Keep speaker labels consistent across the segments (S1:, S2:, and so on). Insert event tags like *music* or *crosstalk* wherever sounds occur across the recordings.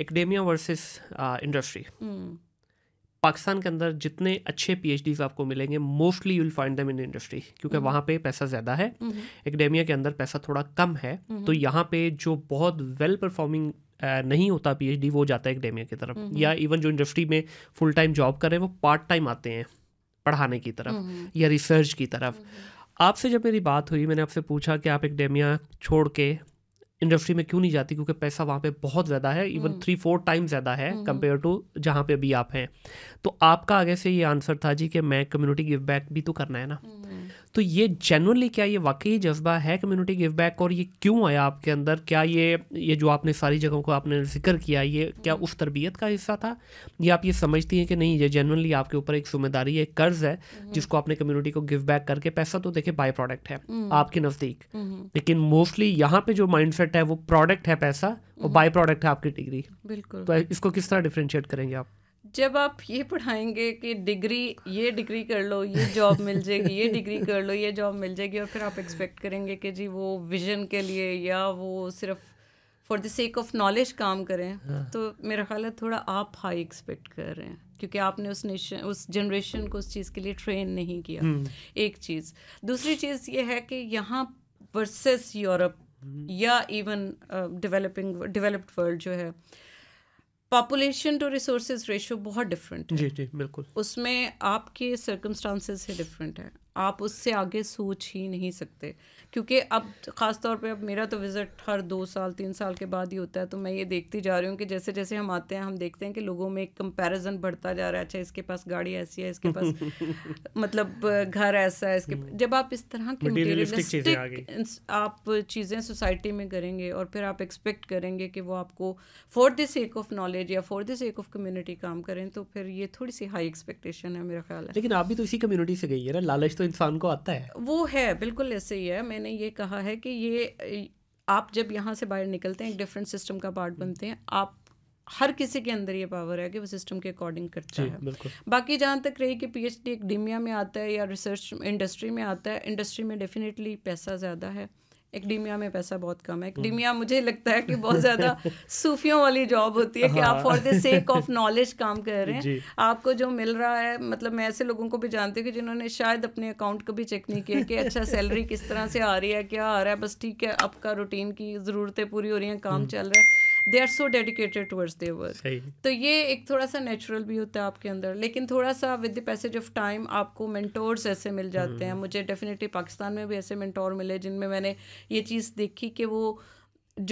S1: Academia versus industry Pakistan के अंदर जितने अच्छे पीएचडीज आपको मिलेंगे mostly you'll find them in industry क्योंकि hmm. वहाँ पे पैसा ज़्यादा है एकेडेमिया hmm. के अंदर पैसा थोड़ा कम है hmm. तो यहाँ पे जो बहुत वेल परफॉर्मिंग uh, नहीं होता पीएचडी वो जाता है एकेडेमिया की तरफ या इवन जो इंडस्ट्री में फुल टाइम जॉब कर रहे हैं वो पार्ट टाइम आते हैं पढ़ाने की तरफ या रिसर्च की तरफ आपसे जब मेरी बात हुई मैंने आपसे पूछा कि आप एकडेमिया छोड़ के इंडस्ट्री में क्यों नहीं जाती क्योंकि पैसा वहाँ पे बहुत ज़्यादा है इवन थ्री फोर टाइम ज़्यादा है कंपेयर हम्म। टू जहाँ पे अभी आप हैं तो आपका आगे से ये आंसर था जी कि मैं कम्युनिटी गिव बैक भी तो करना है ना हम्म। तो ये जनरली क्या ये वाकई जज्बा है कम्युनिटी गिव बैक और ये क्यों आया आपके अंदर क्या ये ये जो आपने सारी जगहों को आपने जिक्र किया ये क्या उस तरबियत का हिस्सा था ये आप ये समझती हैं कि नहीं ये जनरली आपके ऊपर एक जिम्मेदारी है कर्ज है हम्म। जिसको आपने कम्युनिटी को गिव बैक करके पैसा तो देखे बाय प्रोडक्ट है हम्म। आपके नज़दीक हम्म। लेकिन मोस्टली यहाँ पे जो माइंडसेट है वो प्रोडक्ट है पैसा और बाय प्रोडक्ट है आपकी डिग्री बिल्कुल तो इसको किस तरह डिफ्रेंशिएट करेंगे आप
S2: जब आप ये पढ़ाएंगे कि डिग्री ये डिग्री कर लो ये जॉब मिल जाएगी ये डिग्री कर लो ये जॉब मिल जाएगी और फिर आप एक्सपेक्ट करेंगे कि जी वो विजन के लिए या वो सिर्फ for the sake of knowledge काम करें हाँ। तो मेरा ख्याल है थोड़ा आप हाई एक्सपेक्ट कर रहे हैं क्योंकि आपने उस नेशन उस जनरेशन को उस चीज़ के लिए ट्रेन नहीं किया हम्म। एक चीज़ दूसरी चीज़ ये है कि यहाँ वर्सेस हम्म। यूरोप या इवन डेवलपिंग डेवलप्ड वर्ल्ड जो है पॉपुलेशन टू रिसोर्सेज रेशियो बहुत डिफरेंट
S1: है जी जी बिल्कुल
S2: उसमें आपके सर्कमस्टांसेस ही डिफरेंट है आप उससे आगे सोच ही नहीं सकते क्योंकि अब ख़ास तौर पे अब मेरा तो विज़िट हर दो साल तीन साल के बाद ही होता है तो मैं ये देखती जा रही हूँ कि जैसे जैसे हम आते हैं हम देखते हैं कि लोगों में एक कंपेरिज़न बढ़ता जा रहा है अच्छा इसके पास गाड़ी ऐसी है इसके पास *laughs* मतलब घर ऐसा है इसके हम्म। जब आप इस तरह के आप चीज़ें सोसाइटी में करेंगे और फिर आप एक्सपेक्ट करेंगे कि वो आपको for the sake of knowledge या for the sake of community काम करें तो फिर ये थोड़ी सी हाई एक्सपेक्टेशन है मेरा ख्याल है लेकिन
S1: आप भी तो इसी कम्युनिटी से गई है ना लालच तो तो इंसान को आता है
S2: वो है बिल्कुल ऐसे ही है मैंने ये कहा है कि ये आप जब यहाँ से बाहर निकलते हैं एक डिफरेंट सिस्टम का पार्ट बनते हैं आप हर किसी के अंदर ये पावर है कि वो सिस्टम के अकॉर्डिंग करता है बाकी जहाँ तक रही कि पीएचडी एक डिमिया में आता है या रिसर्च इंडस्ट्री में आता है इंडस्ट्री में डेफिनेटली पैसा ज़्यादा है एक्डीमिया में पैसा बहुत कम है एक्डीमिया हम्म। मुझे लगता है कि बहुत ज़्यादा *laughs* सूफियों वाली जॉब होती है कि आप for the sake of knowledge काम कर रहे हैं आपको जो मिल रहा है मतलब मैं ऐसे लोगों को भी जानती हूँ कि जिन्होंने शायद अपने अकाउंट को भी चेक नहीं किया कि अच्छा सैलरी *laughs* किस तरह से आ रही है क्या आ रहा है बस ठीक है आपका रूटीन की ज़रूरतें पूरी हो रही हैं काम हम्म। चल रहा है they are so dedicated towards their work तो ये एक थोड़ा सा नेचुरल भी होता है आपके अंदर लेकिन थोड़ा सा with the passage of time आपको मेंटोर्स ऐसे मिल जाते हैं हम्म। मुझे डेफिनेटली पाकिस्तान में भी ऐसे मेंटोर मिले जिनमें मैंने ये चीज़ देखी कि वो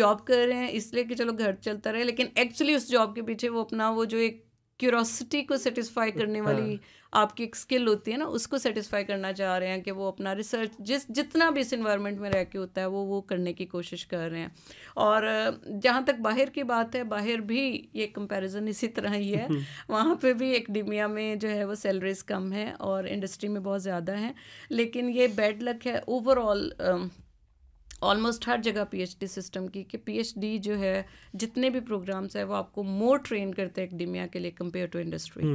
S2: जॉब कर रहे हैं इसलिए कि चलो घर चलता रहे लेकिन एक्चुअली उस जॉब के पीछे वो अपना वो जो एक क्यूरोसिटी को सेटिस्फाई करने हाँ। वाली आपकी एक स्किल होती है ना उसको सेटिस्फाई करना चाह रहे हैं कि वो अपना रिसर्च जिस जितना भी इस इन्वायरमेंट में रह के होता है वो वो करने की कोशिश कर रहे हैं और जहाँ तक बाहर की बात है बाहर भी ये कंपैरिजन इसी तरह ही है *laughs* वहाँ पे भी एक डिमिया में जो है वो सैलरीज कम है और इंडस्ट्री में बहुत ज़्यादा हैं लेकिन ये बैड लक है ओवरऑल ऑलमोस्ट हर जगह पीएचडी सिस्टम की कि पीएचडी जो है जितने भी प्रोग्राम्स है वो आपको मोर ट्रेन करते हैं एकेडेमिया के लिए कंपेयर टू इंडस्ट्री